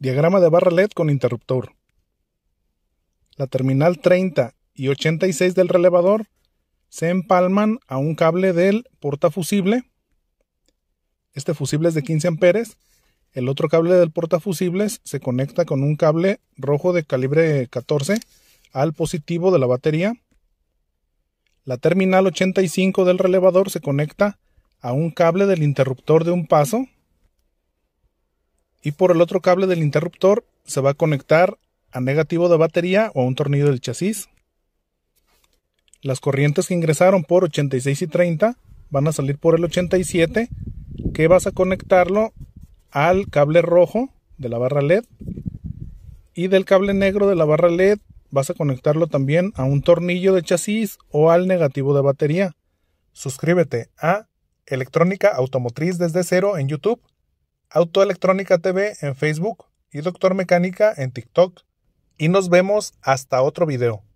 Diagrama de barra LED con interruptor. La terminal 30 y 86 del relevador se empalman a un cable del portafusible. Este fusible es de 15 amperes. El otro cable del portafusibles se conecta con un cable rojo de calibre 14 al positivo de la batería. La terminal 85 del relevador se conecta a un cable del interruptor de un paso y por el otro cable del interruptor se va a conectar a negativo de batería o a un tornillo del chasis. Las corrientes que ingresaron por 86 y 30 van a salir por el 87 que vas a conectarlo al cable rojo de la barra LED y del cable negro de la barra LED vas a conectarlo también a un tornillo de chasis o al negativo de batería. Suscríbete a Electrónica Automotriz desde cero en YouTube Autoelectrónica TV en Facebook y Doctor Mecánica en TikTok. Y nos vemos hasta otro video.